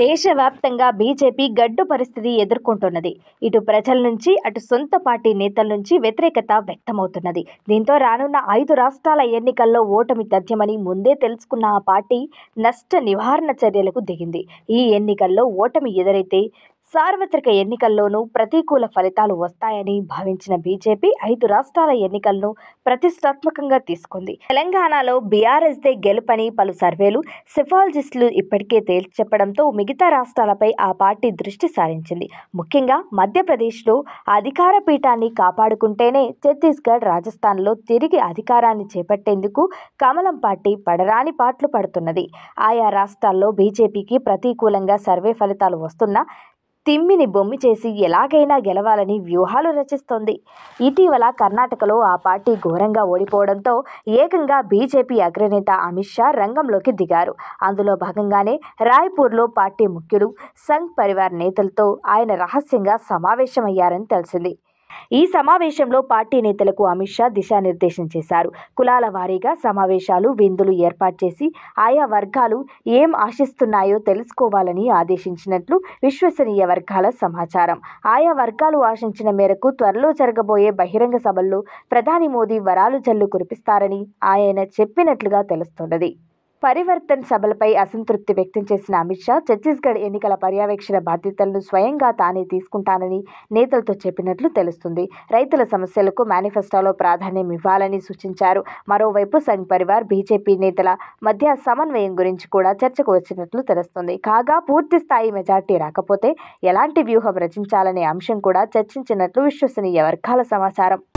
దేశవ్యాప్తంగా బీజేపీ గడ్డు పరిస్థితి ఎదుర్కొంటున్నది ఇటు ప్రజల నుంచి అటు సొంత పార్టీ నేతల నుంచి వ్యతిరేకత వ్యక్తమవుతున్నది దీంతో రానున్న ఐదు రాష్ట్రాల ఎన్నికల్లో ఓటమి తథ్యమని ముందే తెలుసుకున్న ఆ పార్టీ నష్ట నివారణ చర్యలకు దిగింది ఈ ఎన్నికల్లో ఓటమి ఎదురైతే సార్వత్రిక ఎన్నికల్లోనూ ప్రతికూల ఫలితాలు వస్తాయని భావించిన బీజేపీ ఐదు రాష్ట్రాల ఎన్నికలను ప్రతిష్టాత్మకంగా తీసుకుంది తెలంగాణలో బీఆర్ఎస్దే గెలుపని పలు సర్వేలు సిఫాలజిస్టులు ఇప్పటికే తేల్చి చెప్పడంతో మిగతా రాష్ట్రాలపై ఆ పార్టీ దృష్టి సారించింది ముఖ్యంగా మధ్యప్రదేశ్లో అధికార పీఠాన్ని కాపాడుకుంటేనే ఛత్తీస్గఢ్ రాజస్థాన్లో తిరిగి అధికారాన్ని చేపట్టేందుకు కమలం పార్టీ పడరాని పాటలు పడుతున్నది ఆయా రాష్ట్రాల్లో బీజేపీకి ప్రతికూలంగా సర్వే ఫలితాలు వస్తున్నా తిమ్మిని బొమ్మి చేసి ఎలాగైనా గెలవాలని వ్యూహాలు రచిస్తోంది ఇటీవల కర్ణాటకలో ఆ పార్టీ ఘోరంగా ఓడిపోవడంతో ఏకంగా బీజేపీ అగ్రనేత అమిత్ షా రంగంలోకి దిగారు అందులో భాగంగానే రాయ్పూర్లో పార్టీ ముఖ్యులు సంఘ్ పరివార్ నేతలతో ఆయన రహస్యంగా సమావేశమయ్యారని తెలిసింది ఈ సమావేశంలో పార్టీ నేతలకు అమిత్ షా దిశానిర్దేశం చేశారు కులాల వారీగా సమావేశాలు విందులు ఏర్పాటు చేసి ఆయా వర్గాలు ఏం ఆశిస్తున్నాయో తెలుసుకోవాలని ఆదేశించినట్లు విశ్వసనీయ వర్గాల సమాచారం ఆయా వర్గాలు ఆశించిన మేరకు త్వరలో జరగబోయే బహిరంగ సభల్లో ప్రధాని మోదీ వరాలు జల్లు కురిపిస్తారని ఆయన చెప్పినట్లుగా తెలుస్తున్నది పరివర్తన్ సభలపై అసంతృప్తి వ్యక్తం చేసిన అమిత్ షా ఛత్తీస్గఢ్ ఎన్నికల పర్యవేక్షణ బాధ్యతలను స్వయంగా తానే తీసుకుంటానని నేతలతో చెప్పినట్లు తెలుస్తుంది రైతుల సమస్యలకు మేనిఫెస్టోలో ప్రాధాన్యం ఇవ్వాలని సూచించారు మరోవైపు సంఘ్ పరివార్ బీజేపీ నేతల మధ్య సమన్వయం గురించి కూడా చర్చకు వచ్చినట్లు తెలుస్తుంది కాగా పూర్తి స్థాయి మెజార్టీ రాకపోతే ఎలాంటి వ్యూహం రచించాలనే అంశం కూడా చర్చించినట్లు విశ్వసనీయ వర్గాల సమాచారం